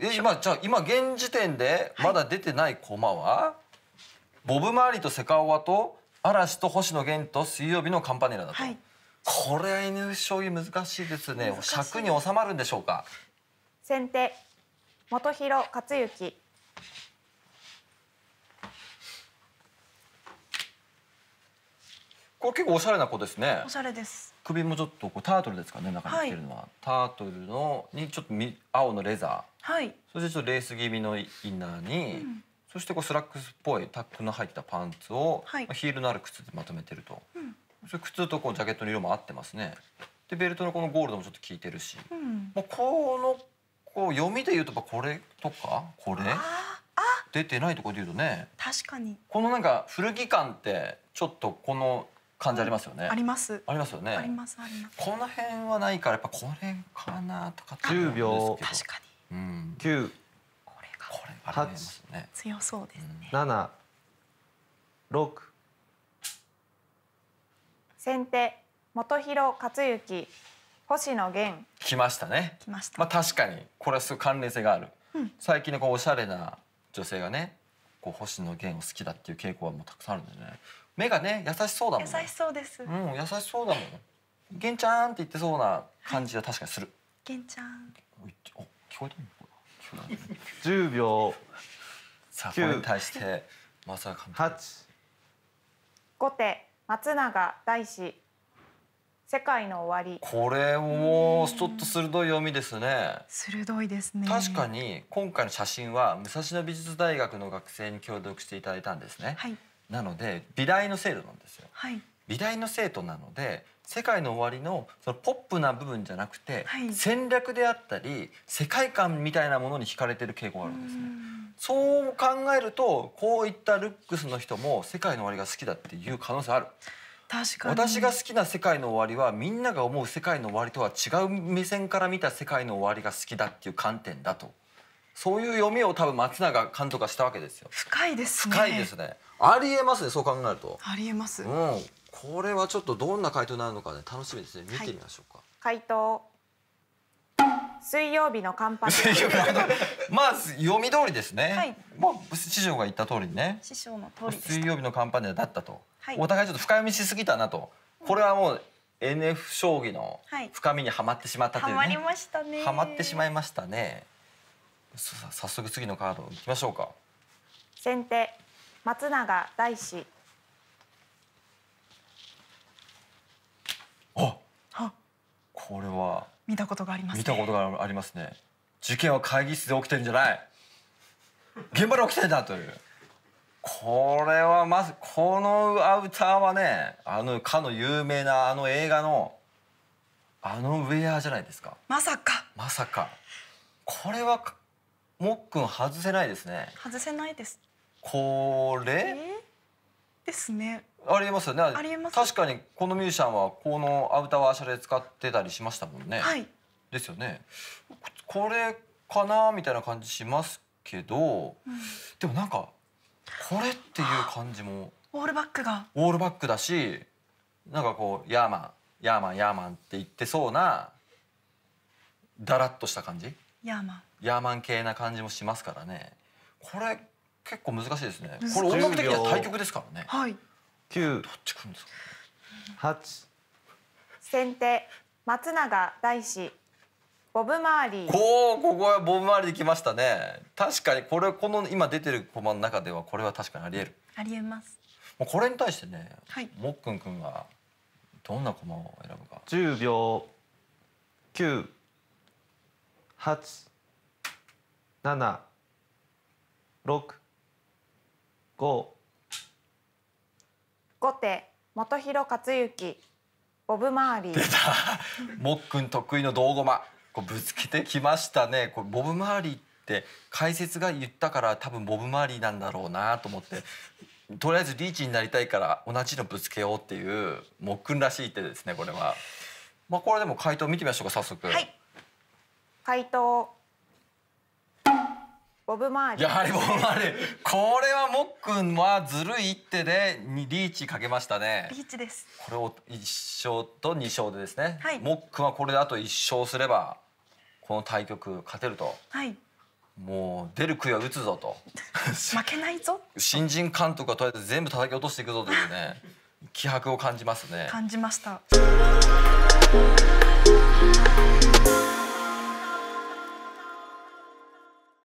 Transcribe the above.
え今じゃあ今現時点でまだ出てない駒は、はい、ボブ・マーリーとセカオワと嵐と星野源と水曜日のカンパネラだと、はい、これは N 将棋難しいですね尺に収まるんでしょうか先手元弘克行これ結構おしゃれな子ですねおしゃれです首もちょっとこうタートルですかね中に着てるのは、はい、タートルのにちょっとみ青のレザー、はい、そしてちょっとレース気味のインナーに、うん、そしてこうスラックスっぽいタックの入ったパンツを、はい、ヒールのある靴でまとめてると、うん、それ靴とこうジャケットの色も合ってますねでベルトのこのゴールドもちょっと効いてるし、うん、もうこのこう読みで言うとこれとかこれ出てないところで言うとね確かにこのなんか古着感ってちょっとこの感じありますよね、ありますありますよねありますありますこの辺はないからやっぱこれかなとか十秒確かに、うん、九。これがこれありますね強そうですね、七。六。先手元弘克行星野源来ましたね来ましたまあ確かにこれはすごい関連性がある、うん、最近のこうおしゃれな女性がねこう星野源を好きだっていう傾向はもうたくさんあるんでよね目がね優しそうだもん、ね、優しそうです。うん、優しそうだもん。げんちゃんって言ってそうな感じは確かにする。げんちゃん。お、聞こえてるのかな。十秒。さあ、これに対して。まさか。八。後手、松永大志。世界の終わり。これも、ちょっと鋭い読みですね。鋭いですね。確かに、今回の写真は武蔵野美術大学の学生に協力していただいたんですね。はい。なので美大の制度なんですよ。はい、美大の生徒なので世界の終わりのそのポップな部分じゃなくて、はい、戦略であったり世界観みたいなものに惹かれてる傾向があるんですね。そう考えるとこういったルックスの人も世界の終わりが好きだっていう可能性ある。私が好きな世界の終わりはみんなが思う世界の終わりとは違う目線から見た世界の終わりが好きだっていう観点だとそういう読みを多分松永監督はしたわけですよ。深いですね。深いですね。ありえますね、そう考えると。ありえます。うん、これはちょっとどんな回答になるのかね、楽しみですね。見てみましょうか。はい、回答。水曜日のカンパネラ。まあ読み通りですね。はい、まあ師匠が言った通りね。師匠の通り水曜日のカンパネラだったと、はい。お互いちょっと深読みしすぎたなと。これはもう NF 将棋の深みにはまってしまったというね。はまりましたね。はまってしまいましたね。早速次のカードいきましょうか先手松永大志あこれは見たことがあります、ね、見たことがありますね事件は会議室で起きてるんじゃない現場で起きてんだというこれはまずこのアウターはねあのかの有名なあの映画のあのウェアじゃないですかまさかまさかこれはもっくん外せないですね。外せないです。これ。ですね。ありえますよね。ありえます。確かにこのミュージシャンはこのアウターはアシャレ使ってたりしましたもんね。はい。ですよね。これかなみたいな感じしますけど、うん、でもなんかこれっていう感じも。ウォールバックが。ウォールバックだし、なんかこうヤーマンヤーマンヤーマンって言ってそうな。だらっとした感じ。ヤーマンヤーマン系な感じもしますからねこれ結構難しいですねこれ音楽的には対局ですからねはい9どっちくんですか八。先手松永大志ボブマりリーこうここはボブマりリーできましたね確かにこれこの今出てる駒の中ではこれは確かにあり得るあり得ますもうこれに対してね、はい、もっくんくんがどんな駒を選ぶか10秒9八、七、六、五。後手元広克行ボブマーリー。もっくん得意の道駒、こうぶつけてきましたね。これボブマーリーって解説が言ったから多分ボブマーリーなんだろうなと思って。とりあえずリーチになりたいから同じのぶつけようっていうもっくんらしい手ですねこれは。まあこれでも回答見てみましょうか早速。はい回答ボブマーリやはりボブマーリこれはもっくんはずるい一手でリーチかけましたねリーチですこれを1勝と2勝でですね、はい、もっくんはこれであと1勝すればこの対局勝てるとはいもう出る杭は打つぞと 負けないぞ新人監督はとりあえず全部叩き落としていくぞというね気迫を感じますね感じました